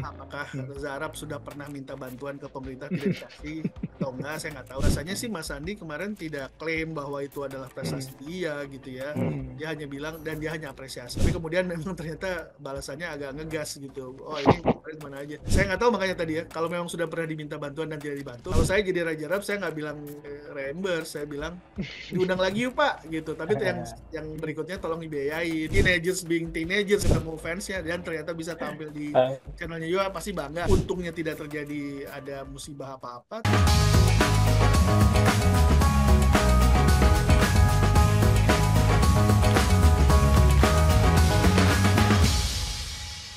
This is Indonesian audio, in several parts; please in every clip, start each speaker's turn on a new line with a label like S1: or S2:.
S1: apakah Zarab sudah pernah minta bantuan ke pemerintah tidak atau enggak saya nggak tahu rasanya sih Mas Andi kemarin tidak klaim bahwa itu adalah prestasi hmm. dia gitu ya hmm. dia hanya bilang dan dia hanya apresiasi tapi kemudian memang ternyata balasannya agak ngegas gitu oh ini kemarin mana aja saya nggak tahu makanya tadi ya kalau memang sudah pernah diminta bantuan dan tidak dibantu kalau saya jadi Raja Arab saya nggak bilang eh, reimburse saya bilang diundang lagi yuk Pak gitu tapi yang iya. yang berikutnya tolong dibiayain teenagers being teenagers ketemu fansnya dan ternyata bisa tampil di ah. channel namanya juga pasti bangga. Untungnya tidak terjadi ada musibah apa-apa.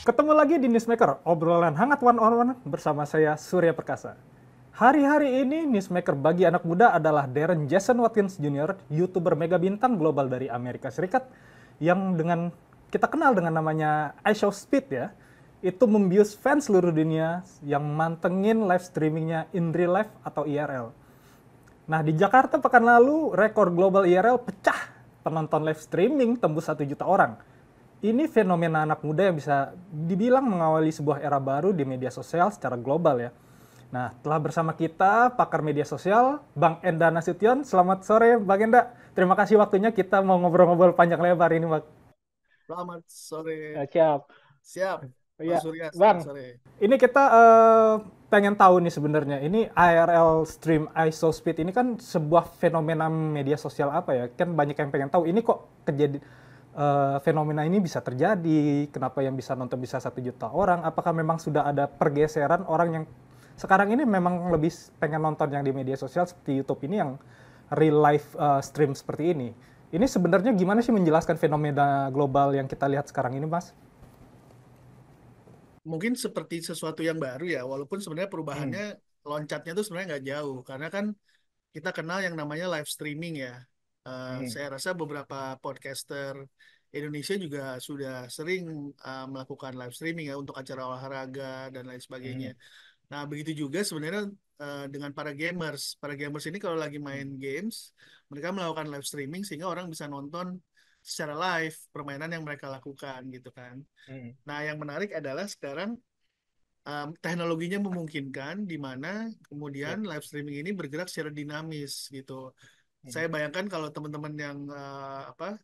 S2: Ketemu lagi di Newsmaker, obrolan hangat one on one bersama saya Surya Perkasa. Hari-hari ini newsmaker bagi anak muda adalah Darren Jason Watkins Jr., YouTuber mega bintang global dari Amerika Serikat yang dengan kita kenal dengan namanya I Show Speed ya itu membius fans seluruh dunia yang mantengin live streamingnya in real life atau IRL. Nah, di Jakarta pekan lalu, rekor global IRL pecah. Penonton live streaming tembus satu juta orang. Ini fenomena anak muda yang bisa dibilang mengawali sebuah era baru di media sosial secara global ya. Nah, telah bersama kita pakar media sosial, Bang Enda Nasution. Selamat sore, Bang Enda. Terima kasih waktunya kita mau ngobrol-ngobrol panjang lebar ini, Bang.
S1: Selamat sore. Siap. Siap. Iya. Ya, Bang, sorry.
S2: ini kita uh, pengen tahu nih sebenarnya. Ini IRL stream ISO speed ini kan sebuah fenomena media sosial apa ya? Kan banyak yang pengen tahu ini kok kejadian uh, eh, fenomena ini bisa terjadi, kenapa yang bisa nonton bisa satu juta orang? Apakah memang sudah ada pergeseran orang yang sekarang ini memang lebih pengen nonton yang di media sosial seperti YouTube ini yang real life uh, stream seperti ini? Ini sebenarnya gimana sih menjelaskan fenomena global yang kita lihat sekarang ini, Mas?
S1: mungkin seperti sesuatu yang baru ya walaupun sebenarnya perubahannya hmm. loncatnya tuh sebenarnya nggak jauh karena kan kita kenal yang namanya live streaming ya uh, hmm. saya rasa beberapa podcaster Indonesia juga sudah sering uh, melakukan live streaming ya untuk acara olahraga dan lain sebagainya. Hmm. Nah, begitu juga sebenarnya uh, dengan para gamers. Para gamers ini kalau lagi main hmm. games, mereka melakukan live streaming sehingga orang bisa nonton secara live permainan yang mereka lakukan gitu kan. Hmm. Nah yang menarik adalah sekarang um, teknologinya memungkinkan di mana kemudian yeah. live streaming ini bergerak secara dinamis gitu. Hmm. Saya bayangkan kalau teman-teman yang uh, apa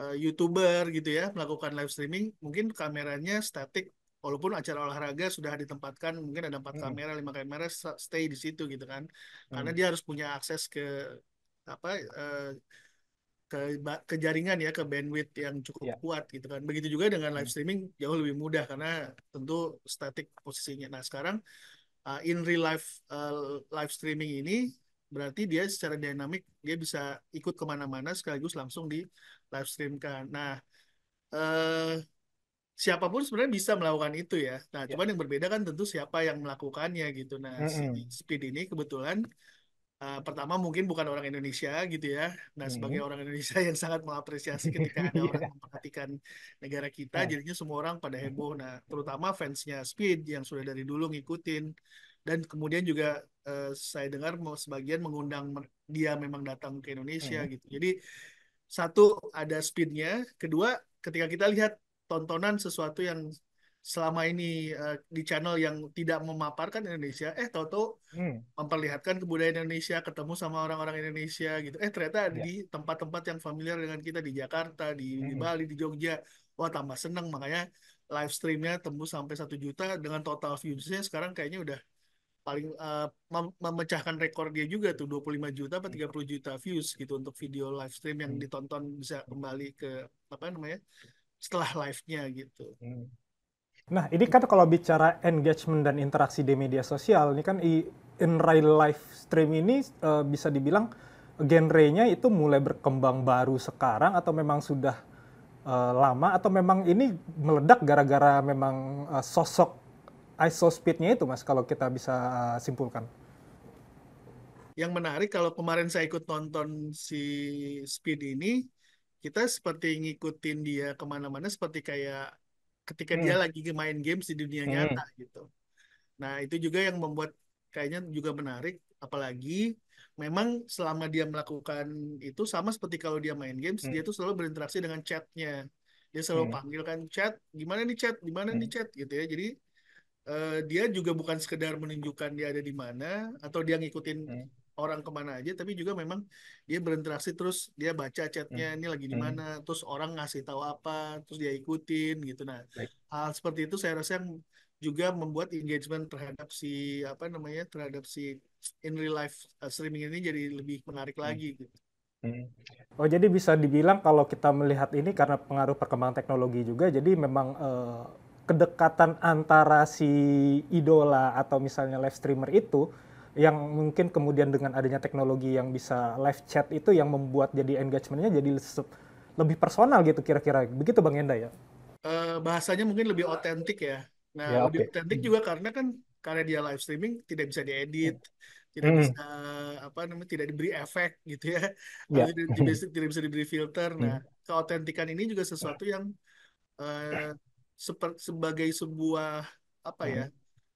S1: uh, youtuber gitu ya melakukan live streaming mungkin kameranya statik walaupun acara olahraga sudah ditempatkan mungkin ada empat hmm. kamera lima kamera stay di situ gitu kan karena hmm. dia harus punya akses ke apa uh, ke ke jaringan ya ke bandwidth yang cukup yeah. kuat gitu kan. Begitu juga dengan live hmm. streaming jauh lebih mudah karena tentu statik posisinya. Nah, sekarang uh, in real life uh, live streaming ini berarti dia secara dinamik dia bisa ikut kemana-mana sekaligus langsung di live streamkan. Nah, uh, siapapun sebenarnya bisa melakukan itu ya. Nah, ya. cuman yang berbeda kan tentu siapa yang melakukannya gitu. Nah, mm -hmm. Speed ini kebetulan uh, pertama mungkin bukan orang Indonesia gitu ya. Nah, hmm. sebagai orang Indonesia yang sangat mengapresiasi ketika ada orang iya. memperhatikan negara kita, nah. jadinya semua orang pada hmm. heboh. Nah, terutama fansnya Speed yang sudah dari dulu ngikutin dan kemudian juga uh, saya dengar sebagian mengundang dia memang datang ke Indonesia hmm. gitu. Jadi satu ada speednya, kedua ketika kita lihat tontonan sesuatu yang selama ini uh, di channel yang tidak memaparkan Indonesia, eh Toto hmm. memperlihatkan kebudayaan Indonesia, ketemu sama orang-orang Indonesia gitu. Eh ternyata yeah. di tempat-tempat yang familiar dengan kita di Jakarta, di, hmm. di Bali, di Jogja, wah tambah seneng makanya live streamnya tembus sampai satu juta dengan total viewsnya sekarang kayaknya udah paling uh, mem memecahkan rekor dia juga tuh 25 juta atau hmm. 30 juta views gitu untuk video live stream yang hmm. ditonton bisa kembali ke apa namanya setelah live-nya gitu. Hmm.
S2: Nah, ini kan kalau bicara engagement dan interaksi di media sosial, ini kan in real life stream ini uh, bisa dibilang genre-nya itu mulai berkembang baru sekarang atau memang sudah uh, lama atau memang ini meledak gara-gara memang uh, sosok ISO speed-nya itu Mas kalau kita bisa uh, simpulkan.
S1: Yang menarik kalau kemarin saya ikut nonton si Speed ini, kita seperti ngikutin dia kemana-mana seperti kayak ketika hmm. dia lagi main games di dunia hmm. nyata gitu. Nah, itu juga yang membuat kayaknya juga menarik apalagi memang selama dia melakukan itu sama seperti kalau dia main games, hmm. dia tuh selalu berinteraksi dengan chatnya. Dia selalu hmm. panggil kan, chat, gimana nih chat, gimana hmm. nih chat gitu ya. Jadi uh, dia juga bukan sekedar menunjukkan dia ada di mana atau dia ngikutin hmm orang kemana aja tapi juga memang dia berinteraksi terus dia baca chatnya hmm. ini lagi di hmm. mana terus orang ngasih tahu apa terus dia ikutin gitu nah Baik. hal seperti itu saya rasa yang juga membuat engagement terhadap si apa namanya terhadap si in real life eh, streaming ini jadi lebih menarik hmm. lagi gitu.
S2: Hmm. Oh jadi bisa dibilang kalau kita melihat ini karena pengaruh perkembangan teknologi juga jadi memang eh, kedekatan antara si idola atau misalnya live streamer itu yang mungkin kemudian dengan adanya teknologi yang bisa live chat itu yang membuat jadi engagementnya jadi lebih personal gitu kira-kira begitu bang Enda ya
S1: uh, bahasanya mungkin lebih otentik ya nah ya, lebih otentik okay. Hmm. juga karena kan karena dia live streaming tidak bisa diedit hmm tidak hmm. bisa apa namanya tidak diberi efek gitu ya ya. tidak, hmm. bisa, tidak bisa diberi filter nah hmm. keautentikan ini juga ya. sesuatu yang uh, sebagai sebuah apa ya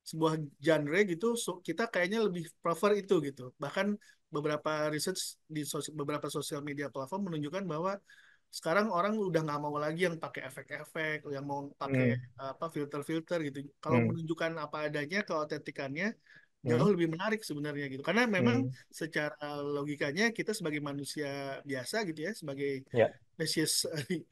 S1: sebuah genre gitu so, kita kayaknya lebih prefer itu gitu bahkan beberapa research di sosial, beberapa sosial media platform menunjukkan bahwa sekarang orang udah nggak mau lagi yang pakai efek-efek yang mau pakai hmm. apa filter-filter gitu kalau hmm. menunjukkan apa adanya keautentikannya jauh hmm. lebih menarik sebenarnya gitu karena memang hmm. secara logikanya kita sebagai manusia biasa gitu ya sebagai yeah. spesies eh,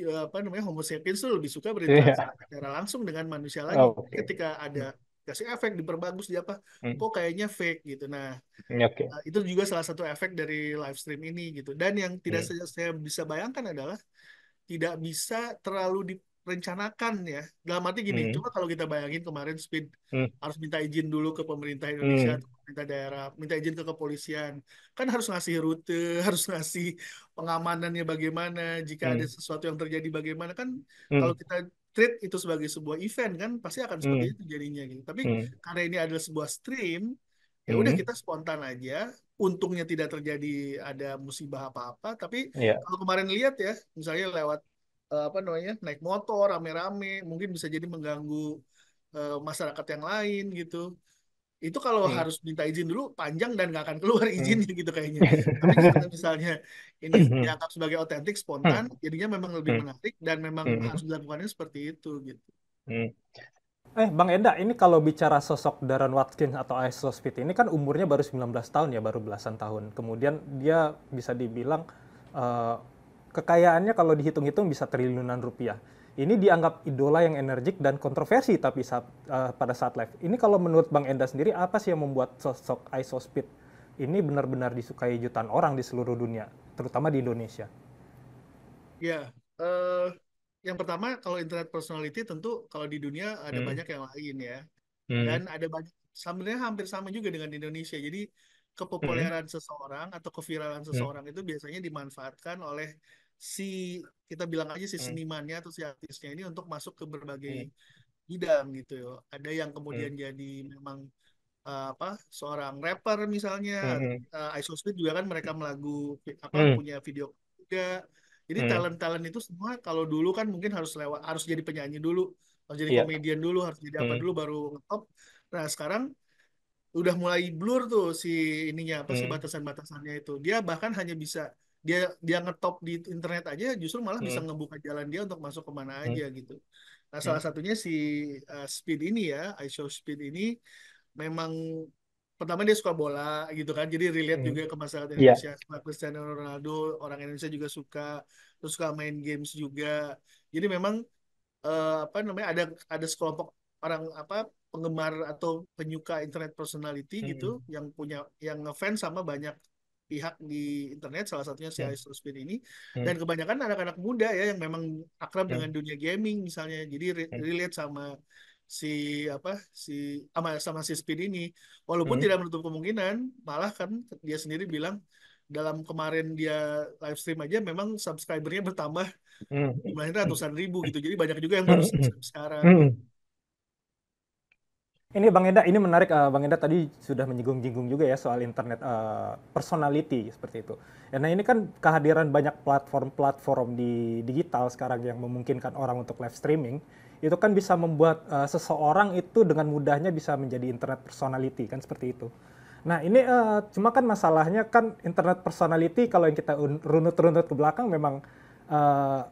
S1: apa namanya Homo sapiens tuh lebih suka berinteraksi yeah. secara langsung dengan manusia lagi oh, okay. ketika ada kasih efek diperbagus di apa hmm. kok oh, kayaknya fake gitu nah hmm, okay. Eh, itu juga salah satu efek dari live stream ini gitu dan yang tidak hmm. saya bisa bayangkan adalah tidak bisa terlalu direncanakan ya dalam arti gini hmm. cuma kalau kita bayangin kemarin speed hmm. harus minta izin dulu ke pemerintah Indonesia hmm minta daerah minta izin ke kepolisian kan harus ngasih rute harus ngasih pengamanannya bagaimana jika hmm. ada sesuatu yang terjadi bagaimana kan hmm. kalau kita treat itu sebagai sebuah event kan pasti akan hmm. seperti hmm. itu jadinya gitu tapi hmm. karena ini adalah sebuah stream ya hmm. udah hmm. kita spontan aja untungnya tidak terjadi ada musibah apa-apa tapi yeah. kalau kemarin lihat ya misalnya lewat eh, apa namanya naik motor rame-rame mungkin bisa jadi mengganggu uh, masyarakat yang lain gitu itu kalau hmm. harus minta izin dulu panjang dan nggak akan keluar izinnya hmm. gitu kayaknya. Tapi misalnya ini hmm. dianggap sebagai otentik hmm. spontan, hmm. jadinya memang lebih hmm. menarik dan memang hmm. harus dilakukannya seperti itu gitu.
S2: Hmm. Eh Bang Eda, ini kalau bicara sosok Darren Watkins atau Ice Speed ini kan umurnya baru 19 tahun ya, baru belasan tahun. Kemudian dia bisa dibilang uh, kekayaannya kalau dihitung-hitung bisa triliunan rupiah ini dianggap idola yang energik dan kontroversi tapi saat, uh, pada saat live. Ini kalau menurut Bang Enda sendiri apa sih yang membuat sosok Iso Speed ini benar-benar disukai jutaan orang di seluruh dunia, terutama di Indonesia?
S1: Ya, uh, yang pertama kalau internet personality tentu kalau di dunia ada hmm. banyak yang lain ya. Hmm. Dan ada banyak sebenarnya hampir sama juga dengan Indonesia. Jadi kepopuleran hmm. seseorang atau keviralan hmm. seseorang hmm. itu biasanya dimanfaatkan oleh si kita bilang aja si hmm. senimannya atau si artisnya ini untuk masuk ke berbagai hmm. bidang gitu ya. Ada yang kemudian hmm. jadi memang uh, apa seorang rapper misalnya, hmm. uh, hmm. eh, Iso juga kan mereka melagu apa hmm. punya video juga. Jadi hmm. talent-talent itu semua kalau dulu kan mungkin harus lewat harus jadi penyanyi dulu, harus jadi yeah. komedian dulu, harus jadi apa dulu baru ngetop. Nah, sekarang udah mulai blur tuh si ininya apa sih batasan-batasannya itu. Dia bahkan hanya bisa dia dia ngetop di internet aja justru malah hmm. bisa ngebuka jalan dia untuk masuk kemana hmm. aja gitu. Nah hmm. salah satunya si uh, Speed ini ya, I Show Speed ini memang pertama dia suka bola gitu kan, jadi relate hmm. juga ke masyarakat Indonesia. Yeah. Cristiano Ronaldo orang Indonesia juga suka, terus suka main games juga. Jadi memang uh, apa namanya ada ada sekelompok orang apa penggemar atau penyuka internet personality gitu hmm. gitu yang punya yang ngefans sama banyak pihak di internet salah satunya si yeah. Iya. Spin ini yeah. Hmm. dan kebanyakan anak-anak muda ya yang memang akrab yeah. dengan dunia gaming misalnya jadi re hmm. relate sama si apa si sama, sama si Speed ini walaupun yeah. Hmm. tidak menutup kemungkinan malah kan dia sendiri bilang dalam kemarin dia live stream aja memang subscribernya bertambah jumlahnya ratusan ribu gitu jadi banyak juga yang baru sekarang
S2: ini Bang Eda, ini menarik. Uh, Bang Eda tadi sudah menyinggung-jinggung juga ya soal internet uh, personality seperti itu. nah ini kan kehadiran banyak platform-platform di digital sekarang yang memungkinkan orang untuk live streaming, itu kan bisa membuat uh, seseorang itu dengan mudahnya bisa menjadi internet personality kan seperti itu. Nah ini uh, cuma kan masalahnya kan internet personality kalau yang kita runut-runut ke belakang memang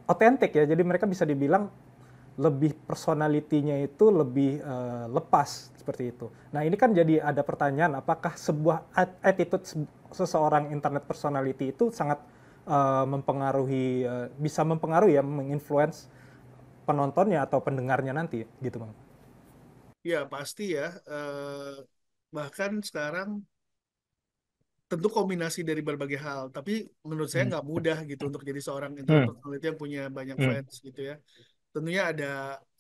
S2: otentik uh, ya. Jadi mereka bisa dibilang lebih personalitinya itu lebih uh, lepas seperti itu. Nah ini kan jadi ada pertanyaan apakah sebuah attitude seseorang internet personality itu sangat uh, mempengaruhi uh, bisa mempengaruhi ya menginfluence penontonnya atau pendengarnya nanti gitu bang?
S1: Ya pasti ya uh, bahkan sekarang tentu kombinasi dari berbagai hal tapi menurut saya hmm. nggak mudah gitu hmm. untuk jadi seorang internet personality yang punya banyak hmm. fans gitu ya tentunya ada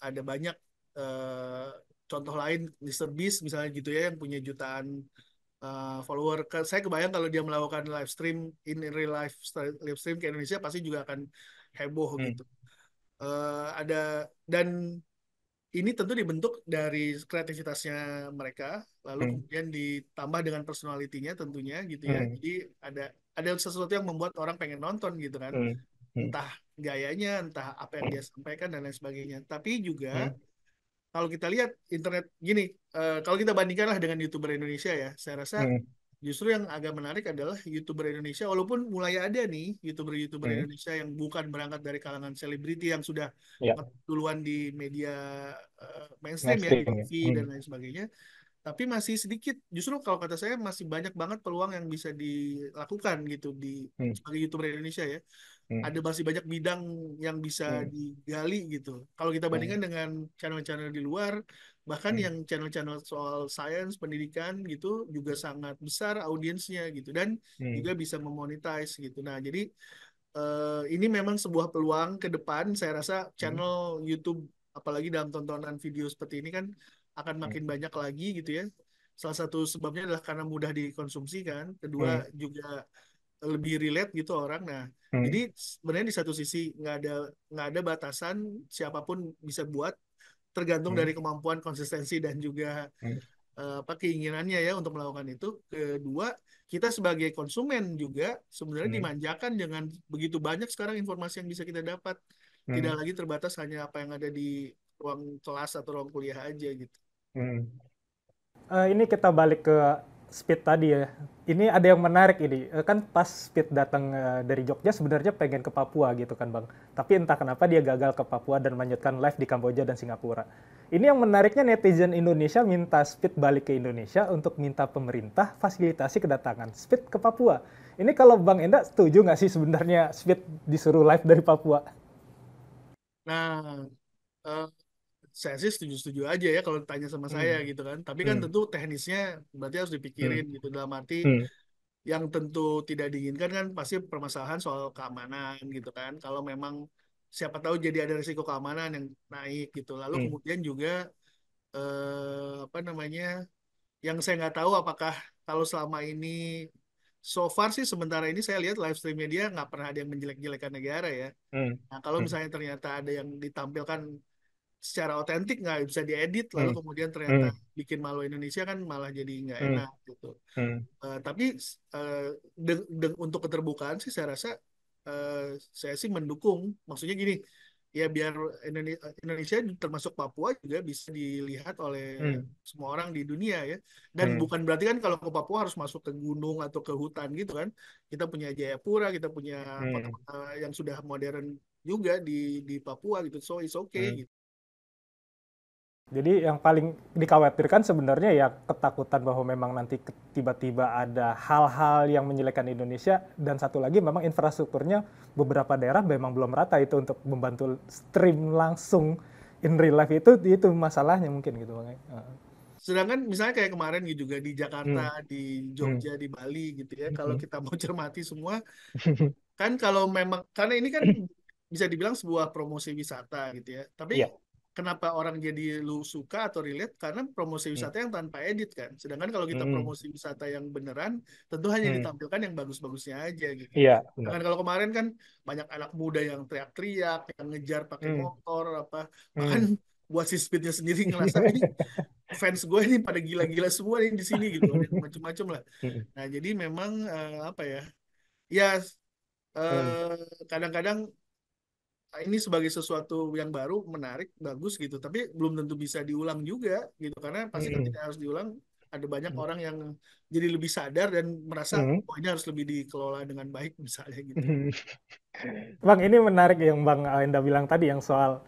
S1: ada banyak uh, contoh lain Beast misalnya gitu ya yang punya jutaan uh, follower. Saya kebayang kalau dia melakukan live stream in real life live stream ke Indonesia pasti juga akan heboh hmm. gitu. Uh, ada dan ini tentu dibentuk dari kreativitasnya mereka, lalu hmm. kemudian ditambah dengan personalitinya tentunya gitu ya. Hmm. Jadi ada ada sesuatu yang membuat orang pengen nonton gitu kan. Hmm. Hmm. Entah gayanya, entah apa yang dia sampaikan dan lain sebagainya. Tapi juga hmm. kalau kita lihat internet gini, uh, kalau kita bandingkanlah dengan youtuber Indonesia ya, saya rasa hmm. justru yang agak menarik adalah youtuber Indonesia. Walaupun mulai ada nih youtuber-youtuber hmm. Indonesia yang bukan berangkat dari kalangan selebriti yang sudah ya. duluan di media uh, eh, mainstream, mainstream ya, TV ya. Hmm. dan lain sebagainya tapi masih sedikit justru kalau kata saya masih banyak banget peluang yang bisa dilakukan gitu di hmm. sebagai youtuber Indonesia ya hmm. ada masih banyak bidang yang bisa hmm. digali gitu. Kalau kita bandingkan hmm. dengan channel-channel di luar, bahkan hmm. yang channel-channel soal sains, pendidikan gitu juga sangat besar audiensnya gitu dan hmm. juga bisa memonetize gitu. Nah, jadi uh, ini memang sebuah peluang ke depan saya rasa hmm. channel hmm. YouTube apalagi dalam tontonan video seperti ini kan akan hmm. makin hmm. banyak lagi gitu ya. Salah satu sebabnya adalah karena mudah dikonsumsi kan. Kedua hmm. juga lebih relate gitu orang nah hmm. jadi sebenarnya di satu sisi nggak ada nggak ada batasan siapapun bisa buat tergantung hmm. dari kemampuan konsistensi dan juga hmm. Eh, apa keinginannya ya untuk melakukan itu kedua kita sebagai konsumen juga sebenarnya hmm. dimanjakan dengan begitu banyak sekarang informasi yang bisa kita dapat hmm. tidak lagi terbatas hanya apa yang ada di ruang kelas atau ruang kuliah aja gitu
S2: hmm. uh, ini kita balik ke Speed tadi ya. Ini ada yang menarik ini. Eh, kan pas Speed datang eh, dari Jogja sebenarnya pengen ke Papua gitu kan Bang. Tapi entah kenapa dia gagal ke Papua dan melanjutkan live di Kamboja dan Singapura. Ini yang menariknya netizen Indonesia minta Speed balik ke Indonesia untuk minta pemerintah fasilitasi kedatangan Speed ke Papua. Ini kalau Bang Enda setuju nggak sih sebenarnya Speed disuruh live dari Papua?
S1: Nah, uh, saya sih setuju-setuju aja ya kalau ditanya sama hmm. saya gitu kan. Tapi kan hmm. tentu teknisnya berarti harus dipikirin hmm. gitu dalam arti hmm. yang tentu tidak diinginkan kan pasti permasalahan soal keamanan gitu kan. Kalau memang siapa tahu jadi ada risiko keamanan yang naik gitu. Lalu hmm. kemudian juga eh, apa namanya yang saya nggak tahu apakah kalau selama ini so far sih sementara ini saya lihat live streamnya dia nggak pernah ada yang menjelek-jelekan negara ya. Hmm. Nah kalau hmm. misalnya ternyata ada yang ditampilkan secara otentik nggak bisa diedit lalu hmm. kemudian ternyata hmm. bikin malu Indonesia kan malah jadi nggak hmm. enak gitu. Hmm. Uh, tapi uh, de- de- untuk keterbukaan sih saya rasa uh, saya sih mendukung. Maksudnya gini, ya biar Indonesia termasuk Papua juga bisa dilihat oleh hmm. semua orang di dunia ya. Dan hmm. bukan berarti kan kalau ke Papua harus masuk ke gunung atau ke hutan gitu kan. Kita punya Jayapura, kita punya hmm. yang sudah modern juga di di Papua gitu. So it's okay hmm. gitu.
S2: Jadi yang paling dikhawatirkan sebenarnya ya ketakutan bahwa memang nanti tiba-tiba ada hal-hal yang menyelekan Indonesia dan satu lagi memang infrastrukturnya beberapa daerah memang belum rata itu untuk membantu stream langsung in real life itu itu masalahnya mungkin gitu bang.
S1: Sedangkan misalnya kayak kemarin gitu juga di Jakarta, hmm. di Jogja, hmm. di Bali gitu ya. Kalau hmm. kita mau cermati semua kan kalau memang karena ini kan bisa dibilang sebuah promosi wisata gitu ya. Tapi yeah kenapa orang jadi lu suka atau relate karena promosi hmm. wisata hmm. yang tanpa edit kan. Sedangkan kalau kita hmm. promosi wisata yang beneran tentu hanya hmm. ditampilkan yang bagus-bagusnya aja gitu. Iya. kan kalau kemarin kan banyak anak muda yang teriak-teriak, yang ngejar pakai hmm. motor apa. Hmm. Bahkan hmm. buat si speednya sendiri ngerasa ini fans gue ini pada gila-gila semua nih di sini gitu. Macam-macam lah. Hmm. Nah, jadi memang uh, apa ya? Ya eh, kadang-kadang uh, kadang -kadang Ah, ini sebagai sesuatu yang baru menarik bagus gitu tapi belum tentu bisa diulang juga gitu karena pasti hmm. harus diulang ada banyak hmm. orang yang jadi lebih sadar dan merasa hmm. oh ini harus lebih dikelola dengan baik misalnya gitu. Hmm.
S2: Bang ini menarik yang Bang Enda bilang tadi yang soal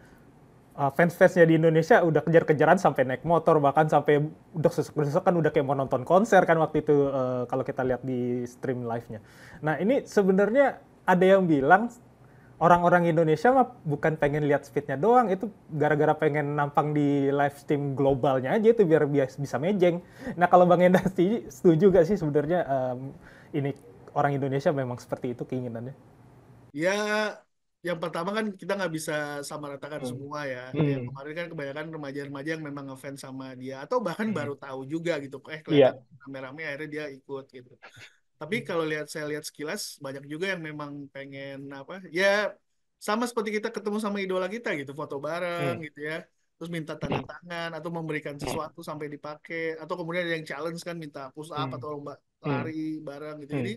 S2: uh, fans-fansnya di Indonesia udah kejar-kejaran sampai naik motor bahkan sampai udah sesek-sesek kan udah kayak mau nonton konser kan waktu itu uh, kalau kita lihat di stream live-nya. Nah ini sebenarnya ada yang bilang orang-orang Indonesia mah bukan pengen lihat speednya doang, itu gara-gara pengen nampang di live stream globalnya aja itu biar bisa mejeng. Nah kalau Bang Enda setuju gak sih sebenarnya um, ini orang Indonesia memang seperti itu keinginannya?
S1: Ya, yang pertama kan kita nggak bisa sama ratakan hmm. semua ya. Hmm. Yang kemarin kan kebanyakan remaja-remaja yang memang ngefans sama dia atau bahkan hmm. baru tahu juga gitu, eh iya. kelihatan yeah. rame-rame akhirnya dia ikut gitu. Tapi hmm. kalau lihat saya lihat sekilas banyak juga yang memang pengen apa? Ya sama seperti kita ketemu sama idola kita gitu, foto bareng hmm. gitu ya. Terus minta tanda tangan atau memberikan hmm. sesuatu sampai dipakai atau kemudian ada yang challenge kan minta push up hmm. atau lomba lari hmm. bareng gitu. Jadi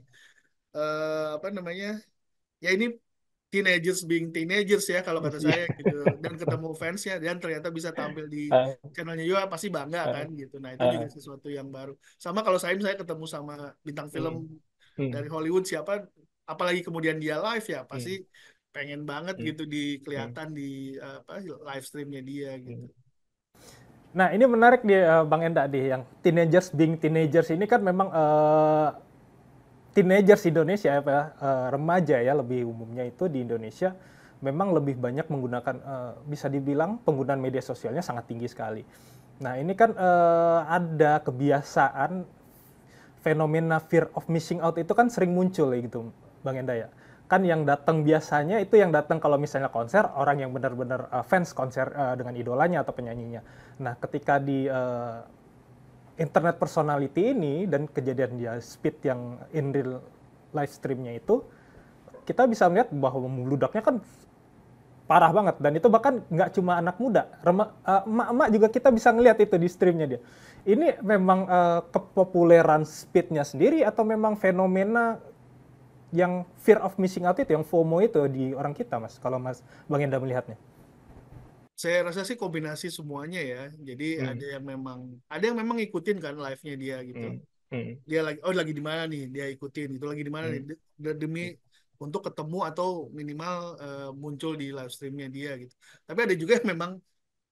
S1: uh, apa namanya? Ya ini teenagers being teenagers ya kalau kata iya. saya gitu dan ketemu fansnya dan ternyata bisa tampil di ah. channelnya juga ya, pasti bangga ah. kan gitu nah itu ah. juga sesuatu yang baru sama kalau saya misalnya ketemu sama bintang hmm. film hmm. dari Hollywood siapa apalagi kemudian dia live ya pasti hmm. pengen banget hmm. gitu di hmm. kelihatan di apa live streamnya dia hmm. gitu
S2: Nah, ini menarik dia eh, Bang Enda di yang teenagers being teenagers ini kan memang uh, teenagers Indonesia apa uh, eh, remaja ya lebih umumnya itu di Indonesia memang lebih banyak menggunakan uh, bisa dibilang penggunaan media sosialnya sangat tinggi sekali. Nah, ini kan uh, ada kebiasaan fenomena fear of missing out itu kan sering muncul ya gitu, Bang Endaya. Kan yang datang biasanya itu yang datang kalau misalnya konser orang yang benar-benar fans konser dengan idolanya atau penyanyinya. Nah, ketika di internet personality ini dan kejadian dia speed yang in real live streamnya itu kita bisa melihat bahwa meludaknya kan parah banget dan itu bahkan nggak cuma anak muda eh, emak-emak uh, juga kita bisa ngelihat itu di streamnya dia ini memang uh, kepopuleran speednya sendiri atau memang fenomena yang fear of missing out itu yang FOMO itu di orang kita mas kalau mas Bang Enda melihatnya
S1: saya rasa sih kombinasi semuanya ya. Jadi hmm. ada yang memang ada yang memang ngikutin kan live-nya dia gitu. Hmm. Hmm. Dia lagi oh lagi di mana nih? Dia ikutin itu lagi di mana hmm. nih? demi hmm. untuk ketemu atau minimal uh, muncul di live streamnya dia gitu. Tapi ada juga yang memang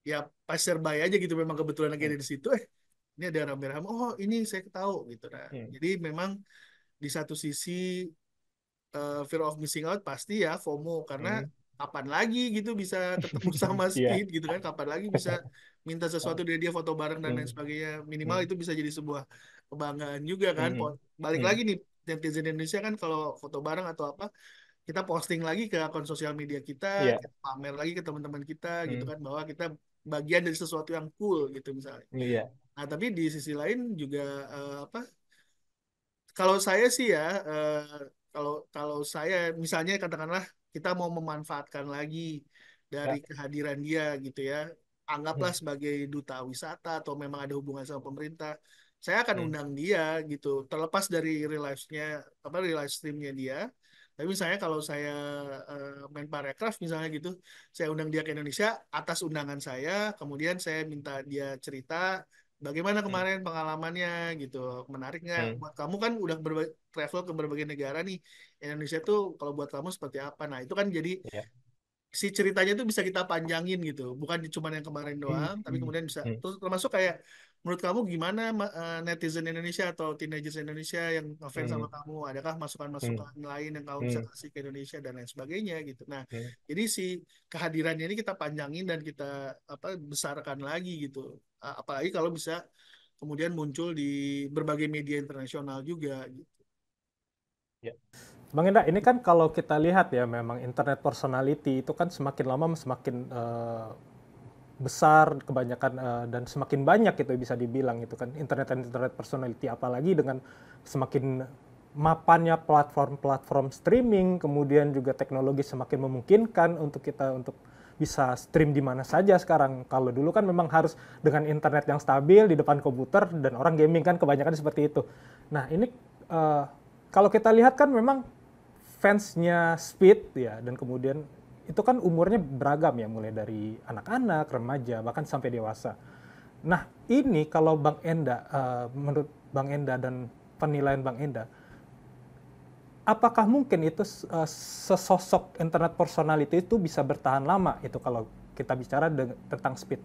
S1: ya pasir bay aja gitu memang kebetulan lagi hmm. ada di situ eh ini ada rame-rame oh ini saya tahu gitu nah. Hmm. Jadi memang di satu sisi uh, fear of missing out pasti ya FOMO karena hmm kapan lagi gitu bisa ketemu sama iya. Speed gitu kan kapan lagi bisa minta sesuatu dari dia foto bareng dan lain hmm. sebagainya minimal hmm. itu bisa jadi sebuah kebanggaan juga kan hmm. balik lagi nih netizen Indonesia kan kalau foto bareng atau apa kita posting lagi ke akun sosial media kita, yeah. kita pamer lagi ke teman-teman kita gitu kan bahwa kita bagian dari sesuatu yang cool gitu misalnya. Yeah. Nah tapi di sisi lain juga uh, apa? Kalau saya sih ya uh, kalau kalau saya misalnya katakanlah kita mau memanfaatkan lagi ya. dari ya. kehadiran dia gitu ya anggaplah hmm. sebagai duta wisata atau memang ada hubungan sama pemerintah saya akan hmm. undang dia gitu terlepas dari relasinya, nya apa relive streamnya dia tapi misalnya kalau saya uh, main parekraf misalnya gitu saya undang dia ke Indonesia atas undangan saya kemudian saya minta dia cerita bagaimana hmm. kemarin hmm. pengalamannya gitu menarik nggak hmm. kamu kan udah travel ke berbagai negara nih Indonesia tuh kalau buat kamu seperti apa nah itu kan jadi yeah. si ceritanya tuh bisa kita panjangin gitu bukan cuma yang kemarin hmm, doang hmm. tapi kemudian bisa hmm. terus termasuk kayak menurut kamu gimana eh, netizen Indonesia atau teenagers Indonesia yang ngefans hmm. sama kamu adakah masukan-masukan hmm. lain yang kamu bisa hmm. kasih ke Indonesia dan lain sebagainya gitu nah hmm. jadi si kehadirannya ini kita panjangin dan kita apa besarkan lagi gitu apalagi kalau bisa kemudian muncul di berbagai media internasional juga gitu ya
S2: Bang Indra, ini kan kalau kita lihat ya memang internet personality itu kan semakin lama semakin uh, besar kebanyakan uh, dan semakin banyak itu bisa dibilang itu kan internet dan internet personality apalagi dengan semakin mapannya platform-platform streaming kemudian juga teknologi semakin memungkinkan untuk kita untuk bisa stream di mana saja sekarang. Kalau dulu kan memang harus dengan internet yang stabil di depan komputer dan orang gaming kan kebanyakan seperti itu. Nah, ini uh, kalau kita lihat kan memang fansnya Speed ya dan kemudian itu kan umurnya beragam ya mulai dari anak-anak, remaja bahkan sampai dewasa. Nah, ini kalau Bang Enda uh, menurut Bang Enda dan penilaian Bang Enda apakah mungkin itu uh, sesosok internet personality itu bisa bertahan lama itu kalau kita bicara tentang speed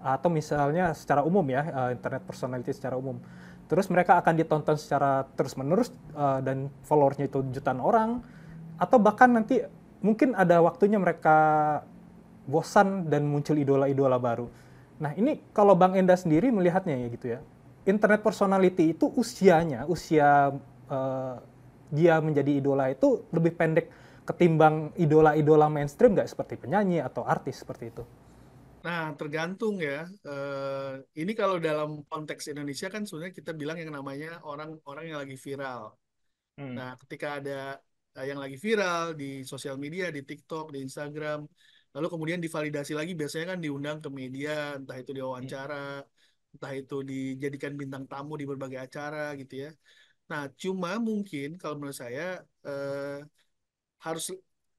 S2: atau misalnya secara umum ya uh, internet personality secara umum terus mereka akan ditonton secara terus menerus uh, dan followersnya itu jutaan orang atau bahkan nanti mungkin ada waktunya mereka bosan dan muncul idola-idola baru. Nah ini kalau Bang Enda sendiri melihatnya ya gitu ya, internet personality itu usianya, usia uh, dia menjadi idola itu lebih pendek ketimbang idola-idola mainstream nggak seperti penyanyi atau artis seperti itu?
S1: Nah, tergantung ya. Uh, ini kalau dalam konteks Indonesia kan sebenarnya kita bilang yang namanya orang-orang yang lagi viral. Hmm. Nah, ketika ada Eh, yang lagi viral di sosial media, di TikTok, di Instagram. Lalu kemudian divalidasi lagi biasanya kan diundang ke media, entah itu diwawancara, entah itu dijadikan bintang tamu di berbagai acara gitu ya. Nah, cuma mungkin kalau menurut saya eh, harus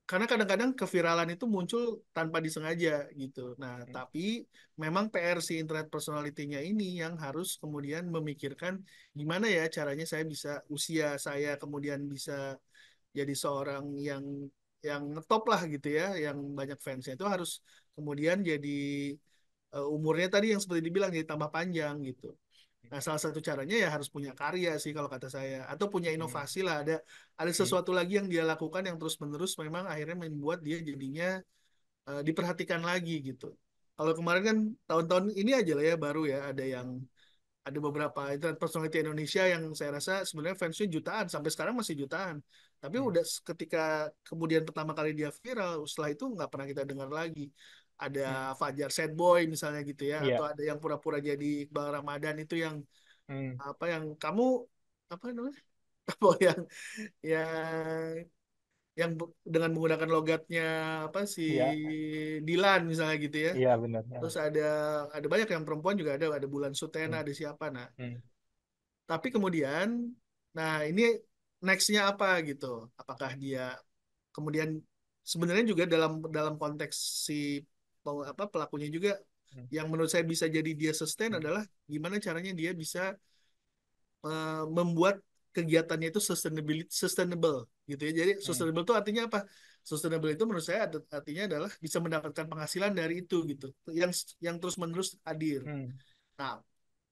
S1: karena kadang-kadang keviralan itu muncul tanpa disengaja gitu. Nah, hmm. tapi memang PRC internet personality-nya ini yang harus kemudian memikirkan gimana ya caranya saya bisa usia saya kemudian bisa jadi seorang yang yang ngetop lah gitu ya, yang banyak fansnya itu harus kemudian jadi uh, umurnya tadi yang seperti dibilang jadi tambah panjang gitu. Iya. Nah, salah satu caranya ya harus punya karya sih kalau kata saya atau punya iya. inovasi lah ada ada iya. sesuatu lagi yang dia lakukan yang terus-menerus memang akhirnya membuat dia jadinya uh, diperhatikan lagi gitu. Kalau kemarin kan tahun-tahun ini aja lah ya baru ya ada yang ada beberapa internet personality Indonesia yang saya rasa sebenarnya fansnya jutaan sampai sekarang masih jutaan tapi hmm. udah ketika kemudian pertama kali dia viral, setelah itu nggak pernah kita dengar lagi. Ada hmm. Fajar Sad Boy misalnya gitu ya, yeah. atau ada yang pura-pura jadi Iqbal Ramadan itu yang hmm. apa yang kamu apa namanya? Apa oh, yang ya, yang yang dengan menggunakan logatnya apa si ya. Dilan misalnya gitu ya. Iya benar. Ya. Terus ada ada banyak yang perempuan juga ada ada Bulan Sutena hmm. ada siapa nah. Hmm. Tapi kemudian nah ini nextnya apa gitu apakah dia kemudian sebenarnya juga dalam dalam konteks si apa pelakunya juga hmm. yang menurut saya bisa jadi dia sustain hmm. adalah gimana caranya dia bisa uh, membuat kegiatannya itu sustainable sustainable gitu ya jadi hmm. sustainable itu hmm. artinya apa sustainable itu menurut saya artinya adalah bisa mendapatkan penghasilan dari itu gitu yang yang terus menerus hadir hmm. nah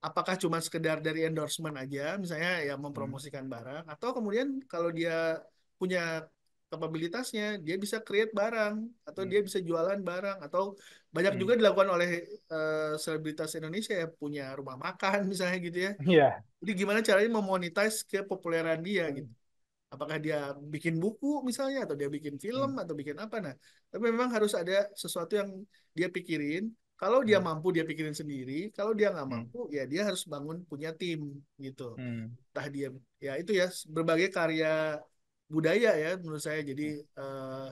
S1: apakah cuma sekedar dari endorsement aja misalnya ya hmm. mempromosikan hmm. barang atau kemudian kalau dia punya kapabilitasnya dia bisa create barang atau hmm. dia bisa jualan barang atau banyak hmm. juga dilakukan oleh uh, selebritas Indonesia ya punya rumah makan misalnya gitu ya. Yeah. Jadi gimana caranya memonetize kepopuleran dia hmm. gitu. Apakah dia bikin buku misalnya atau dia bikin film hmm. atau bikin apa nah. Tapi memang harus ada sesuatu yang dia pikirin kalau dia hmm. mampu dia pikirin sendiri, kalau dia nggak hmm. mampu hmm. ya dia harus bangun punya tim gitu. Hmm. Tah dia ya itu ya berbagai karya budaya ya menurut saya. Jadi uh,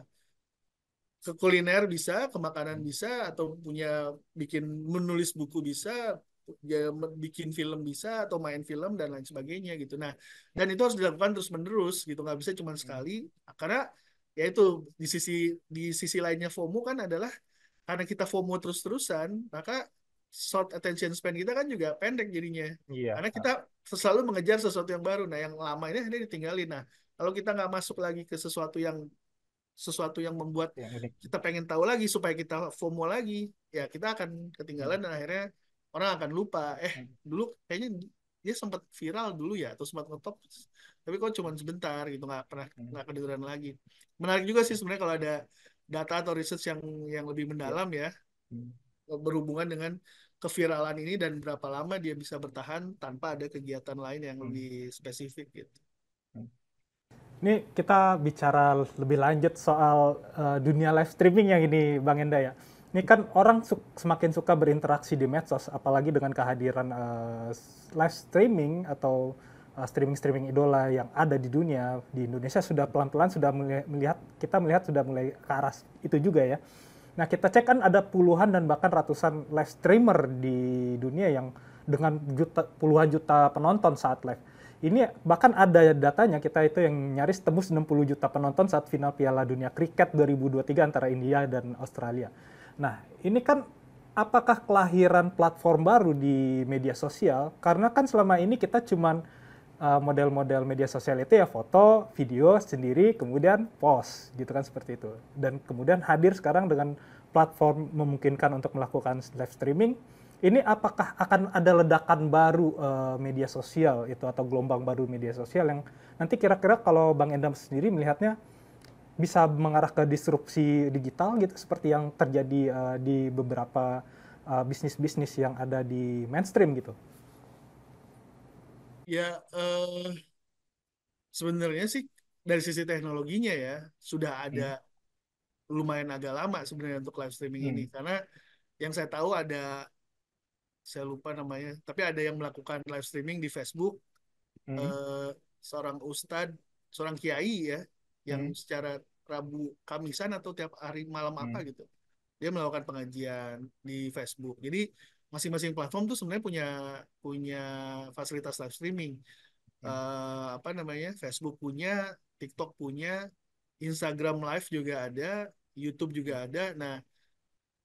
S1: ke kuliner bisa, ke makanan hmm. bisa, atau punya bikin menulis buku bisa, ya, bikin film bisa, atau main film dan lain sebagainya gitu. Nah, dan itu harus dilakukan terus menerus gitu, nggak bisa cuma sekali. Karena ya itu di sisi di sisi lainnya FOMO kan adalah karena kita FOMO terus-terusan, maka short attention span kita kan juga pendek jadinya. Iya. Karena kita selalu mengejar sesuatu yang baru. Nah, yang lama ini akhirnya ditinggalin. Nah, kalau kita nggak masuk lagi ke sesuatu yang sesuatu yang membuat ya, kita pengen tahu lagi supaya kita FOMO lagi, ya kita akan ketinggalan dan akhirnya orang akan lupa. Eh, hmm. dulu kayaknya dia sempat viral dulu ya atau sempat ngetop, tapi kok cuma sebentar gitu nggak pernah hmm. nggak kedengeran lagi. Menarik juga sih sebenarnya kalau ada data atau riset yang yang lebih iya. mendalam ya hmm. berhubungan dengan keviralan ini dan berapa lama dia bisa bertahan tanpa ada kegiatan lain yang hmm. lebih spesifik gitu. Hmm.
S2: Ini kita bicara lebih lanjut soal uh, dunia live streaming yang ini Bang Enda ya. Ini kan orang su semakin suka berinteraksi di medsos apalagi dengan kehadiran uh, live streaming atau Uh, streaming-streaming idola yang ada di dunia di Indonesia sudah pelan-pelan sudah melihat kita melihat sudah mulai ke arah itu juga ya. Nah kita cek kan ada puluhan dan bahkan ratusan live streamer di dunia yang dengan juta, puluhan juta penonton saat live. Ini bahkan ada datanya kita itu yang nyaris tembus 60 juta penonton saat final Piala Dunia Kriket 2023 antara India dan Australia. Nah, ini kan apakah kelahiran platform baru di media sosial? Karena kan selama ini kita cuman Eh, model-model media sosial itu ya foto, video sendiri, kemudian post gitu kan seperti itu. Dan kemudian hadir sekarang dengan platform memungkinkan untuk melakukan live streaming. Ini apakah akan ada ledakan baru uh, media sosial itu atau gelombang baru media sosial yang nanti kira-kira kalau Bang Endam sendiri melihatnya bisa mengarah ke disrupsi digital gitu seperti yang terjadi uh, di beberapa bisnis-bisnis uh, bisnis -bisnis yang ada di mainstream gitu.
S1: Ya, uh, sebenarnya sih dari sisi teknologinya ya sudah ada hmm. lumayan agak lama sebenarnya untuk live streaming hmm. ini karena yang saya tahu ada saya lupa namanya tapi ada yang melakukan live streaming di Facebook hmm. uh, seorang ustadz seorang kiai ya yang hmm. secara Rabu Kamisan atau tiap hari malam hmm. apa gitu dia melakukan pengajian di Facebook jadi masing-masing platform tuh sebenarnya punya punya fasilitas live streaming. Hmm. Uh, apa namanya? Facebook punya, TikTok punya, Instagram Live juga ada, YouTube juga hmm. ada. Nah,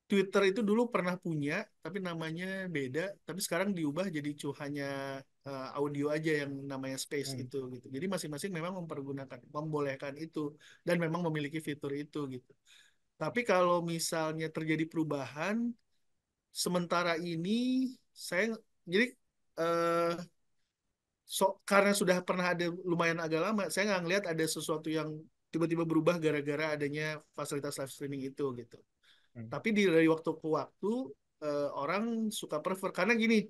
S1: Twitter itu dulu pernah punya, tapi namanya beda. Tapi sekarang diubah jadi hanya uh, audio aja yang namanya Space hmm. itu gitu. Jadi masing-masing memang mempergunakan, membolehkan itu dan memang memiliki fitur itu gitu. Tapi kalau misalnya terjadi perubahan, sementara ini saya jadi uh, so, karena sudah pernah ada lumayan agak lama, saya nggak ngelihat ada sesuatu yang tiba-tiba berubah gara-gara adanya fasilitas live streaming itu gitu. Hmm. Tapi dari waktu ke waktu uh, orang suka prefer karena gini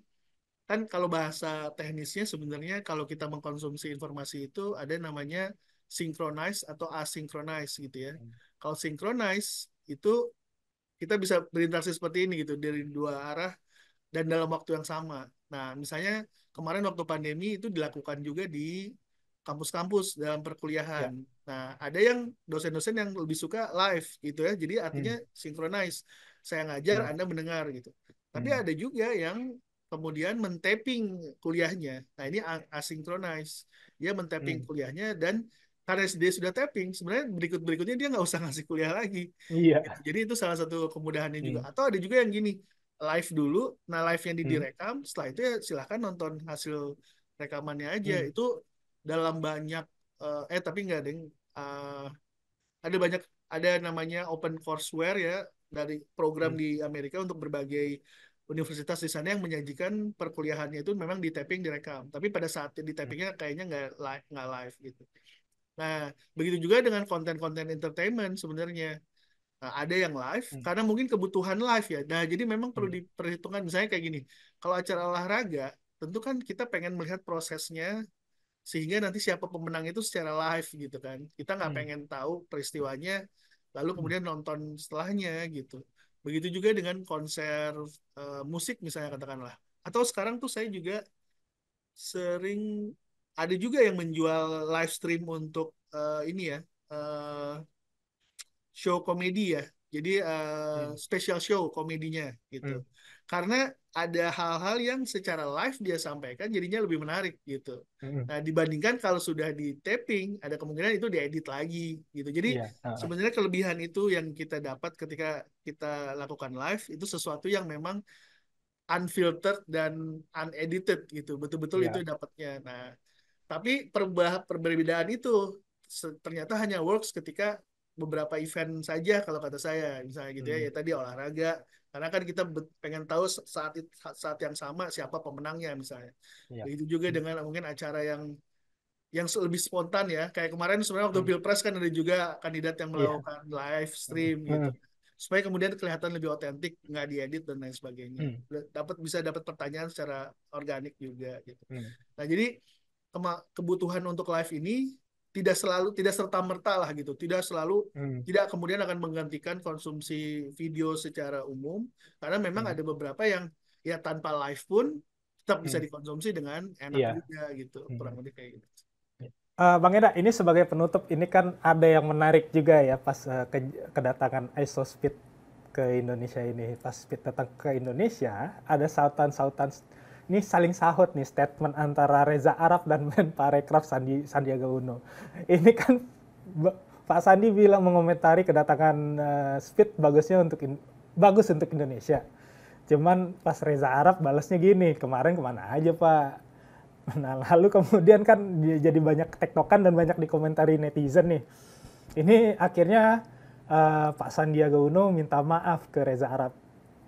S1: kan kalau bahasa teknisnya sebenarnya kalau kita mengkonsumsi informasi itu ada namanya synchronize atau asynchronize gitu ya. Hmm. Kalau synchronize itu kita bisa berinteraksi seperti ini gitu dari dua arah dan dalam waktu yang sama. Nah, misalnya kemarin waktu pandemi itu dilakukan juga di kampus-kampus dalam perkuliahan. Ya. Nah, ada yang dosen-dosen yang lebih suka live gitu ya. Jadi artinya hmm. synchronize. Saya ngajar, ya. Anda mendengar gitu. Tapi hmm. ada juga yang kemudian mentaping kuliahnya. Nah, ini asinkronize. Dia mentaping hmm. kuliahnya dan karena dia sudah tapping, sebenarnya berikut-berikutnya dia nggak usah ngasih kuliah lagi. Iya. Jadi itu salah satu kemudahannya hmm. juga. Atau ada juga yang gini, live dulu, nah live yang hmm. direkam, hmm. setelah itu ya silahkan nonton hasil rekamannya aja. Hmm. Itu dalam banyak, uh, eh tapi nggak ada yang, uh, ada banyak, ada namanya open courseware ya, dari program hmm. di Amerika untuk berbagai universitas di sana yang menyajikan perkuliahannya itu memang di tapping direkam tapi pada saat di tappingnya kayaknya nggak live nggak live gitu Nah, begitu juga dengan konten-konten entertainment sebenarnya. Nah, ada yang live hmm. karena mungkin kebutuhan live ya. Nah, jadi memang perlu hmm. diperhitungkan misalnya kayak gini. Kalau acara olahraga, tentu kan kita pengen melihat prosesnya sehingga nanti siapa pemenang itu secara live gitu kan. Kita nggak hmm. pengen tahu peristiwanya lalu hmm. kemudian nonton setelahnya gitu. Begitu juga dengan konser uh, musik misalnya katakanlah. Atau sekarang tuh saya juga sering ada juga yang menjual live stream untuk uh, ini ya uh, show komedi ya jadi uh, hmm. special show komedinya gitu hmm. karena ada hal-hal yang secara live dia sampaikan jadinya lebih menarik gitu hmm. nah dibandingkan kalau sudah di taping ada kemungkinan itu diedit lagi gitu jadi yeah. Iya, uh. sebenarnya kelebihan itu yang kita dapat ketika kita lakukan live itu sesuatu yang memang unfiltered dan unedited gitu betul-betul yeah. itu dapatnya nah tapi perbah, perbedaan itu ternyata hanya works ketika beberapa event saja kalau kata saya misalnya gitu ya hmm. ya tadi olahraga karena kan kita pengen tahu saat saat yang sama siapa pemenangnya misalnya ya. itu juga hmm. dengan mungkin acara yang yang lebih spontan ya kayak kemarin sebenarnya waktu hmm. pilpres kan ada juga kandidat yang iya. melakukan yeah. live stream hmm. gitu hmm. supaya kemudian kelihatan lebih otentik nggak diedit dan lain sebagainya hmm. dapat bisa dapat pertanyaan secara organik juga gitu hmm. nah jadi kebutuhan untuk live ini tidak selalu tidak serta merta lah gitu tidak selalu hmm. tidak kemudian akan menggantikan konsumsi video secara umum karena memang hmm. ada beberapa yang ya tanpa live pun tetap hmm. bisa dikonsumsi dengan enak yeah. juga gitu hmm. kurang lebih kayak gitu.
S2: Uh, Bang Eda, ini sebagai penutup, ini kan ada yang menarik juga ya pas uh, ke, kedatangan ISO Speed ke Indonesia ini. Pas Speed datang ke Indonesia, ada sautan-sautan sautan sautan ini saling sahut nih statement antara Reza Arab dan Menparekraf Sandi, Sandiaga Uno. Ini kan Pak Sandi bilang mengomentari kedatangan uh, Speed bagusnya untuk in, bagus untuk Indonesia. Cuman pas Reza Arab balasnya gini, kemarin kemana aja Pak? Nah lalu kemudian kan jadi banyak tektokan dan banyak dikomentari netizen nih. Ini akhirnya uh, Pak Sandiaga Uno minta maaf ke Reza Arab.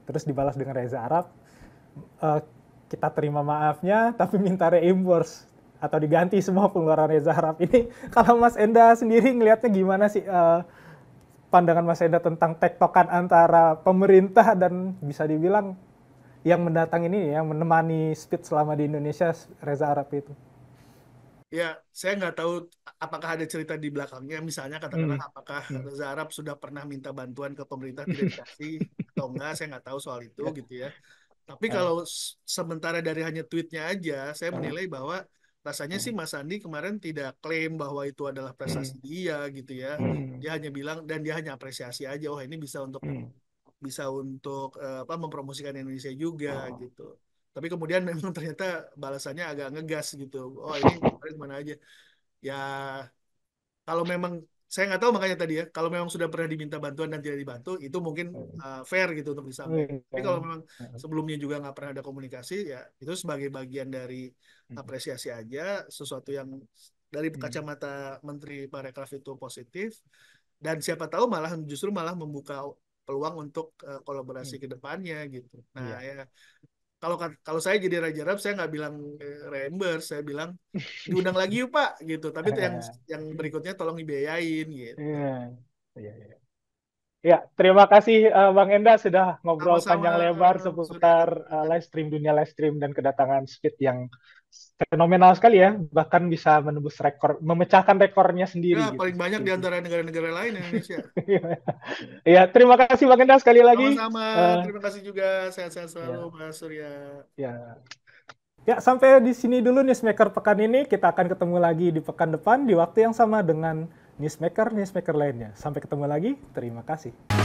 S2: Terus dibalas dengan Reza Arab, uh, eh, kita terima maafnya tapi minta reimburse atau diganti semua pengeluaran Reza Harap ini kalau Mas Enda sendiri ngelihatnya gimana sih uh, pandangan Mas Enda tentang tektokan antara pemerintah dan bisa dibilang yang mendatang ini yang menemani speed selama di Indonesia Reza Arab itu
S1: ya saya nggak tahu apakah ada cerita di belakangnya misalnya katakanlah hmm. apakah hmm. Reza Arab sudah pernah minta bantuan ke pemerintah tidak dikasih atau enggak saya nggak tahu soal itu ya. gitu ya tapi kalau sementara dari hanya tweetnya aja, saya menilai bahwa rasanya hmm. sih Mas Andi kemarin tidak klaim bahwa itu adalah prestasi hmm. dia gitu ya. Hmm. Dia hanya bilang dan dia hanya apresiasi aja. Oh ini bisa untuk hmm. bisa untuk eh, apa mempromosikan Indonesia juga oh. gitu. Tapi kemudian memang ternyata balasannya agak ngegas gitu. Oh ini kemarin mana aja. Ya kalau memang saya nggak tahu makanya tadi ya kalau memang sudah pernah diminta bantuan dan tidak dibantu itu mungkin uh, fair gitu untuk disampaikan. Hmm, Tapi hmm. kalau memang sebelumnya juga nggak pernah ada komunikasi ya itu sebagai bagian dari apresiasi aja sesuatu yang dari kacamata Menteri Parekraf itu positif dan siapa tahu malah justru malah membuka peluang untuk uh, kolaborasi hmm. ke depannya gitu. Nah, yeah. ya kalau kalau saya jadi raja Arab saya nggak bilang eh, reimburse saya bilang diundang lagi yuk pak gitu tapi itu yang yang berikutnya tolong dibiayain gitu iya iya, iya. ya.
S2: yeah. terima kasih uh, bang Enda sudah ngobrol Sama-sama, panjang lebar seputar uh, eh, live stream dunia live stream dan kedatangan Speed yang fenomenal sekali ya, bahkan bisa menembus rekor, memecahkan rekornya sendiri. Ya, gitu.
S1: paling banyak di antara negara-negara lain ya, Indonesia.
S2: Iya, terima kasih Bang Endang sekali lagi. sama uh, eh, terima
S1: kasih juga sehat-sehat selalu ya. Mas Surya.
S2: Ya. Ya, sampai di sini dulu Newsmaker pekan ini. Kita akan ketemu lagi di pekan depan di waktu yang sama dengan Newsmaker-Newsmaker lainnya. Sampai ketemu lagi, terima kasih.